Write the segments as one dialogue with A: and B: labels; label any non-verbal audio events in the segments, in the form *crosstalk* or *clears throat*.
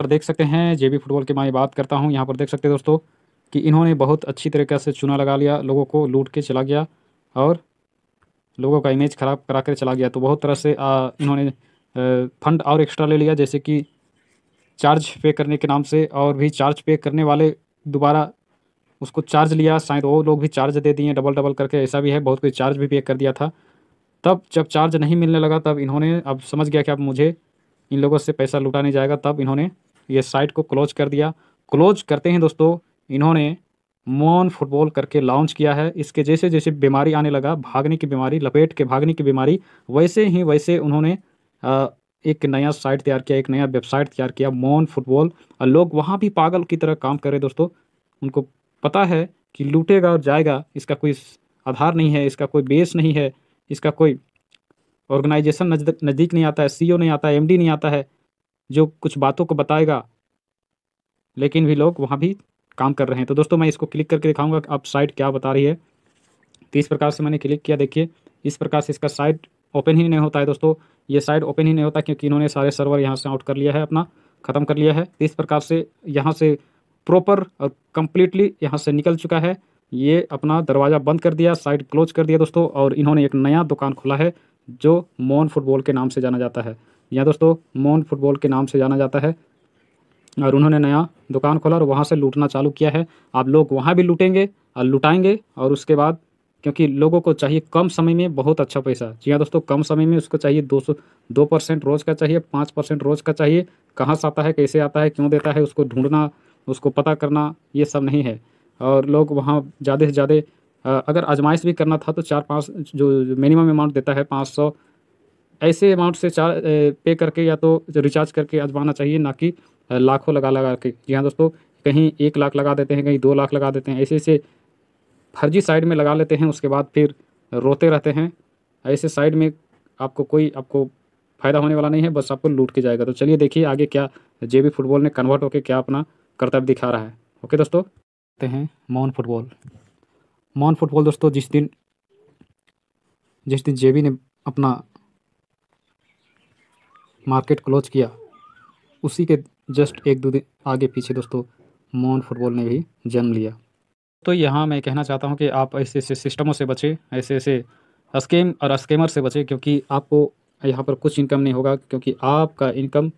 A: पर देख सकते हैं जेबी फुटबॉल की मैं बात करता हूँ यहाँ पर देख सकते हैं दोस्तों कि इन्होंने बहुत अच्छी तरीके से चुना लगा लिया लोगों को लूट के चला गया और लोगों का इमेज ख़राब करा कर चला गया तो बहुत तरह से आ, इन्होंने फंड और एक्स्ट्रा ले लिया जैसे कि चार्ज पे करने के नाम से और भी चार्ज पे करने वाले दोबारा उसको चार्ज लिया शायद वो लोग भी चार्ज दे दिए डबल डबल करके ऐसा भी है बहुत कोई चार्ज भी पे कर दिया था तब जब चार्ज नहीं मिलने लगा तब इन्होंने अब समझ गया कि अब मुझे इन लोगों से पैसा लुटाने जाएगा तब इन्होंने ये साइट को क्लोज कर दिया क्लोज करते हैं दोस्तों इन्होंने मोन फुटबॉल करके लॉन्च किया है इसके जैसे जैसे बीमारी आने लगा भागने की बीमारी लपेट के भागने की बीमारी वैसे ही वैसे उन्होंने एक नया साइट तैयार किया एक नया वेबसाइट तैयार किया मोन फुटबॉल और लोग वहाँ भी पागल की तरह काम कर रहे दोस्तों उनको पता है कि लूटेगा और जाएगा इसका कोई आधार नहीं है इसका कोई बेस नहीं है इसका कोई ऑर्गेनाइजेशन नज़दीक नहीं आता है सी नहीं आता है एमडी नहीं आता है जो कुछ बातों को बताएगा लेकिन भी लोग वहाँ भी काम कर रहे हैं तो दोस्तों मैं इसको क्लिक करके दिखाऊंगा अब साइट क्या बता रही है तो इस प्रकार से मैंने क्लिक किया देखिए इस प्रकार से इसका साइट ओपन ही नहीं होता है दोस्तों ये साइट ओपन ही नहीं होता क्योंकि इन्होंने सारे सर्वर यहाँ से आउट कर लिया है अपना ख़त्म कर लिया है तो इस प्रकार से यहाँ से प्रॉपर और कम्प्लीटली यहाँ से निकल चुका है ये अपना दरवाज़ा बंद कर दिया साइट क्लोज कर दिया दोस्तों और इन्होंने एक नया दुकान खोला है जो मोन फुटबॉल के नाम से जाना जाता है या दोस्तों मोन फुटबॉल के नाम से जाना जाता है और उन्होंने नया दुकान खोला और वहाँ से लूटना चालू किया है आप लोग वहाँ भी लूटेंगे और लुटाएंगे और उसके बाद क्योंकि लोगों को चाहिए कम समय में बहुत अच्छा पैसा जी हाँ दोस्तों कम समय में उसको चाहिए दो सौ दो परसेंट रोज़ का चाहिए पाँच परसेंट रोज़ का चाहिए कहाँ से आता है कैसे आता है क्यों देता है उसको ढूंढना उसको पता करना ये सब नहीं है और लोग वहाँ ज़्यादा से ज़्यादा अगर आजमाइश भी करना था तो चार पाँच जो मिनिमम अमाउंट देता है पाँच सौ ऐसे अमाउंट से चार पे करके या तो रिचार्ज करके अजमाना चाहिए ना कि लाखों लगा लगा के जी हाँ दोस्तों कहीं एक लाख लगा देते हैं कहीं दो लाख लगा देते हैं ऐसे ऐसे फर्जी साइड में लगा लेते हैं उसके बाद फिर रोते रहते हैं ऐसे साइड में आपको कोई आपको फ़ायदा होने वाला नहीं है बस आपको लूट के जाएगा तो चलिए देखिए आगे क्या जे फुटबॉल ने कन्वर्ट होकर क्या अपना कर्तव्य दिखा रहा है ओके दोस्तों हैं मौन फुटबॉल मौन फुटबॉल दोस्तों जिस दिन जिस दिन जेबी ने अपना मार्केट क्लोज किया उसी के जस्ट एक दो दिन आगे पीछे दोस्तों मोहन फुटबॉल ने भी जन्म लिया तो यहाँ मैं कहना चाहता हूँ कि आप ऐसे ऐसे सिस्टमों से बचें ऐसे ऐसे स्केम और स्केमर से बचें क्योंकि आपको यहाँ पर कुछ इनकम नहीं होगा क्योंकि आपका इनकम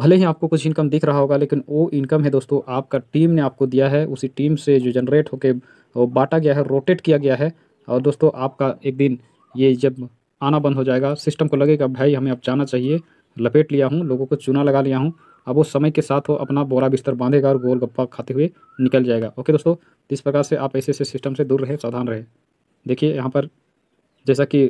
A: भले ही आपको कुछ इनकम दिख रहा होगा लेकिन वो इनकम है दोस्तों आपका टीम ने आपको दिया है उसी टीम से जो जनरेट होकर वो बांटा गया है रोटेट किया गया है और दोस्तों आपका एक दिन ये जब आना बंद हो जाएगा सिस्टम को लगेगा भाई हमें अब जाना चाहिए लपेट लिया हूँ लोगों को चूना लगा लिया हूँ अब वो समय के साथ वो अपना बोरा बिस्तर बांधेगा और गोल गप्पा खाते हुए निकल जाएगा ओके दोस्तों इस प्रकार से आप ऐसे ऐसे सिस्टम से दूर रहे सावधान रहे देखिए यहाँ पर जैसा कि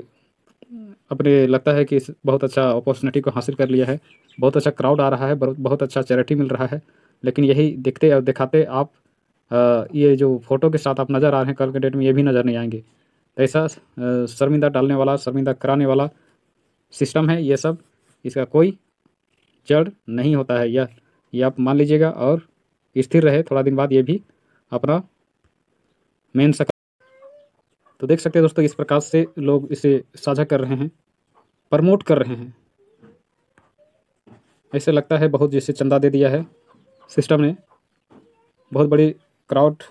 A: अपने लगता है कि बहुत अच्छा अपॉर्चुनिटी को हासिल कर लिया है बहुत अच्छा क्राउड आ रहा है बहुत अच्छा चैरिटी मिल रहा है लेकिन यही देखते और दिखाते आप ये जो फ़ोटो के साथ आप नज़र आ रहे हैं कल के डेट में ये भी नज़र नहीं आएंगे ऐसा शर्मिंदा डालने वाला शर्मिंदा कराने वाला सिस्टम है ये सब इसका कोई जड़ नहीं होता है यह ये आप मान लीजिएगा और स्थिर रहे थोड़ा दिन बाद ये भी अपना मेन सक तो देख सकते हैं दोस्तों इस प्रकार से लोग इसे साझा कर रहे हैं प्रमोट कर रहे हैं ऐसे लगता है बहुत जैसे चंदा दे दिया है सिस्टम ने बहुत बड़ी क्राउड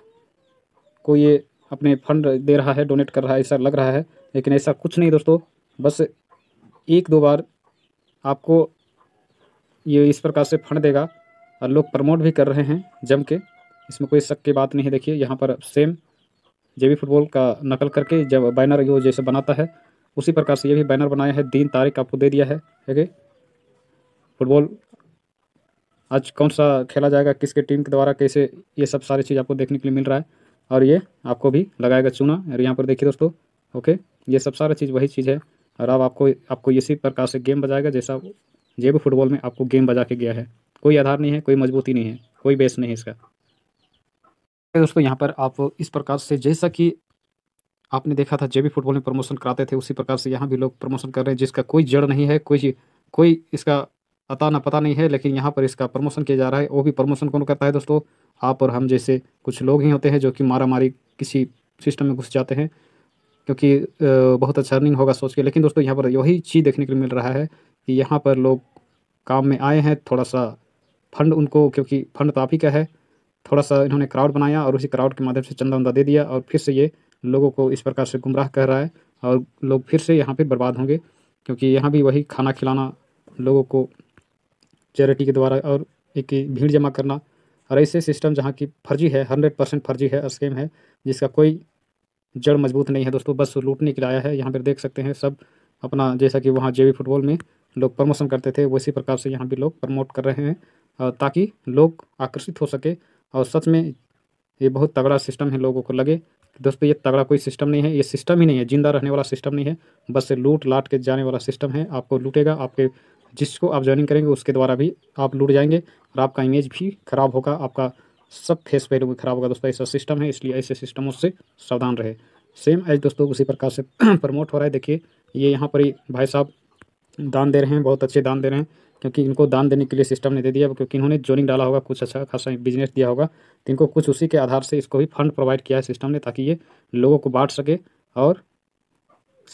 A: को ये अपने फंड दे रहा है डोनेट कर रहा है ऐसा लग रहा है लेकिन ऐसा कुछ नहीं दोस्तों बस एक दो बार आपको ये इस प्रकार से फंड देगा और लोग प्रमोट भी कर रहे हैं जम के इसमें कोई शक की बात नहीं है देखिए यहाँ पर सेम जेबी फुटबॉल का नकल करके जब बैनर यो जैसे बनाता है उसी प्रकार से ये भी बैनर बनाया है दिन तारीख आपको दे दिया है ठीक फुटबॉल आज कौन सा खेला जाएगा किसके टीम के द्वारा कैसे ये सब सारी चीज़ आपको देखने के लिए मिल रहा है और ये आपको भी लगाएगा चूना और यहाँ पर देखिए दोस्तों ओके ये सब सारा चीज़ वही चीज़ है और अब आपको आपको इसी प्रकार से गेम बजाएगा जैसा जेब फुटबॉल में आपको गेम बजा के गया है कोई आधार नहीं है कोई मजबूती नहीं है कोई बेस नहीं है इसका तो दोस्तों यहाँ पर आप इस प्रकार से जैसा कि आपने देखा था जेबी फुटबॉल में प्रमोशन कराते थे उसी प्रकार से यहाँ भी लोग प्रमोशन कर रहे हैं जिसका कोई जड़ नहीं है कोई कोई इसका अता ना पता नहीं है लेकिन यहाँ पर इसका प्रमोशन किया जा रहा है वो भी प्रमोशन कौन करता है दोस्तों आप और हम जैसे कुछ लोग ही होते हैं जो कि मारा मारी किसी सिस्टम में घुस जाते हैं क्योंकि बहुत अच्छा अर्निंग होगा सोच के लेकिन दोस्तों यहाँ पर यही चीज़ देखने के लिए मिल रहा है कि यहाँ पर लोग काम में आए हैं थोड़ा सा फंड उनको क्योंकि फंड तो आप ही का है थोड़ा सा इन्होंने क्राउड बनाया और उसी क्राउड के माध्यम से चंदा उंदा दे दिया और फिर से ये लोगों को इस प्रकार से गुमराह कर रहा है और लोग फिर से यहाँ पर बर्बाद होंगे क्योंकि यहाँ भी वही खाना खिलाना लोगों को चैरिटी के द्वारा और एक भीड़ जमा करना और ऐसे सिस्टम जहाँ की फर्जी है हंड्रेड परसेंट फर्जी है स्कैम है जिसका कोई जड़ मजबूत नहीं है दोस्तों बस लूटने के लिए आया है यहाँ पर देख सकते हैं सब अपना जैसा कि वहाँ जे फुटबॉल में लोग प्रमोशन करते थे वैसी प्रकार से यहाँ पर लोग प्रमोट कर रहे हैं ताकि लोग आकर्षित हो सके और सच में ये बहुत तगड़ा सिस्टम है लोगों को लगे दोस्तों ये तगड़ा कोई सिस्टम नहीं है ये सिस्टम ही नहीं है जिंदा रहने वाला सिस्टम नहीं है बस लूट लाट के जाने वाला सिस्टम है आपको लूटेगा आपके जिसको आप ज्वाइनिंग करेंगे उसके द्वारा भी आप लूट जाएंगे और आपका इमेज भी खराब होगा आपका सब फेस वैल्यू भी खराब होगा दोस्तों ऐसा सिस्टम है इसलिए ऐसे सिस्टमों से सावधान रहे सेम एज दोस्तों उसी प्रकार से प्रमोट *clears throat* हो रहा है देखिए ये यहाँ पर ही भाई साहब दान दे रहे हैं बहुत अच्छे दान दे रहे हैं क्योंकि इनको दान देने के लिए सिस्टम ने दे दिया क्योंकि इन्होंने ज्वाइनिंग डाला होगा कुछ अच्छा खासा बिजनेस दिया होगा तो इनको कुछ उसी के आधार से इसको भी फंड प्रोवाइड किया है सिस्टम ने ताकि ये लोगों को बांट सके और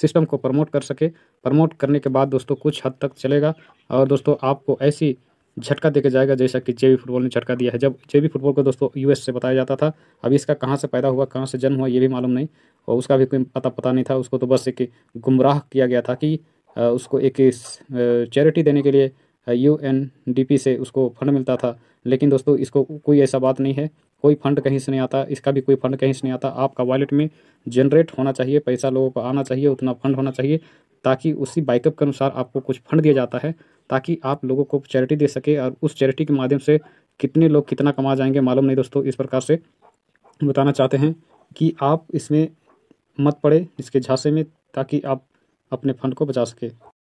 A: सिस्टम को प्रमोट कर सके प्रमोट करने के बाद दोस्तों कुछ हद तक चलेगा और दोस्तों आपको ऐसी झटका देकर जाएगा जैसा कि जेबी फुटबॉल ने झटका दिया है जब जेबी फुटबॉल को दोस्तों यूएस से बताया जाता था अभी इसका कहाँ से पैदा हुआ कहाँ से जन्म हुआ ये भी मालूम नहीं और उसका भी कोई पता पता नहीं था उसको तो बस एक गुमराह किया गया था कि उसको एक चैरिटी देने के लिए यू एन डी पी से उसको फंड मिलता था लेकिन दोस्तों इसको कोई ऐसा बात नहीं है कोई फंड कहीं से नहीं आता इसका भी कोई फंड कहीं से नहीं आता आपका वॉलेट में जनरेट होना चाहिए पैसा लोगों को आना चाहिए उतना फंड होना चाहिए ताकि उसी बाइकअप के अनुसार आपको कुछ फंड दिया जाता है ताकि आप लोगों को चैरिटी दे सके और उस चैरिटी के माध्यम से कितने लोग कितना कमा जाएंगे मालूम नहीं दोस्तों इस प्रकार से बताना चाहते हैं कि आप इसमें मत पड़े इसके झांसे में ताकि आप अपने फंड को बचा सके